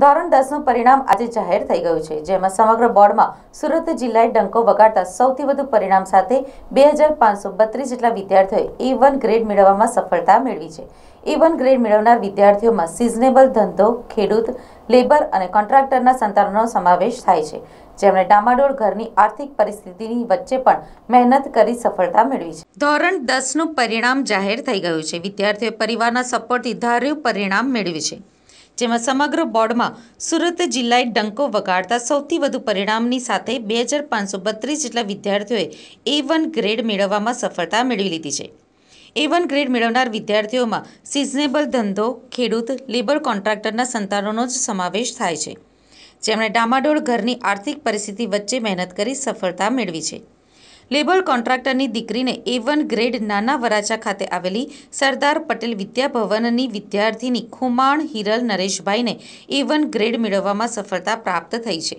ધોરણ દસનું પરિણામ આજે જાહેર થઈ ગયું છે જેમાં સમગ્ર બોર્ડમાં સુરત જિલ્લાએ ડંકો વગાડતા સૌથી વધુ પરિણામ સાથે બે જેટલા વિદ્યાર્થીઓએ એ વન ગ્રેડ મેળવવામાં સફળતા મેળવી છે એ ગ્રેડ મેળવનાર વિદ્યાર્થીઓમાં સિઝનેબલ ધંધો ખેડૂત લેબર અને કોન્ટ્રાક્ટરના સંતાનોનો સમાવેશ થાય છે જેમણે ડામાડોળ ઘરની આર્થિક પરિસ્થિતિની વચ્ચે પણ મહેનત કરી સફળતા મેળવી છે ધોરણ દસનું પરિણામ જાહેર થઈ ગયું છે વિદ્યાર્થીઓએ પરિવારના સપોર્ટથી ધાર્યું પરિણામ મેળવ્યું છે જેમાં સમગ્ર બોર્ડમાં સુરત જિલ્લાએ ડંકો વગાડતા સૌથી વધુ પરિણામની સાથે બે હજાર પાંચસો બત્રીસ જેટલા વિદ્યાર્થીઓએ એ વન ગ્રેડ મેળવવામાં સફળતા મેળવી લીધી છે એ વન ગ્રેડ મેળવનાર વિદ્યાર્થીઓમાં સિઝનેબલ ધંધો ખેડૂત લેબર કોન્ટ્રાક્ટરના સંતાનોનો જ સમાવેશ થાય છે જેમણે ડામાડોળ ઘરની આર્થિક પરિસ્થિતિ વચ્ચે મહેનત કરી સફળતા મેળવી છે લેબર કોન્ટ્રાક્ટરની દીકરીને એ વન ગ્રેડ નાના વરાછા ખાતે આવેલી સરદાર પટેલ વિદ્યાભવનની વિદ્યાર્થીની ખુમાણ હિરલ નરેશભાઈને એ વન ગ્રેડ મેળવવામાં સફળતા પ્રાપ્ત થઈ છે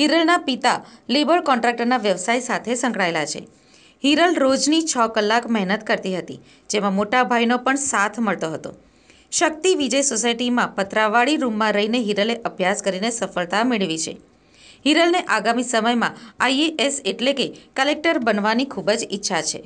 હિરલના પિતા લેબર કોન્ટ્રાક્ટરના વ્યવસાય સાથે સંકળાયેલા છે હિરલ રોજની છ કલાક મહેનત કરતી હતી જેમાં મોટા ભાઈનો પણ સાથ મળતો હતો શક્તિ વિજય સોસાયટીમાં પથરાવાળી રૂમમાં રહીને હિરલે અભ્યાસ કરીને સફળતા મેળવી છે હિરલને આગામી સમયમાં આઈએએસ એટલે કે કલેક્ટર બનવાની ખૂબ જ ઈચ્છા છે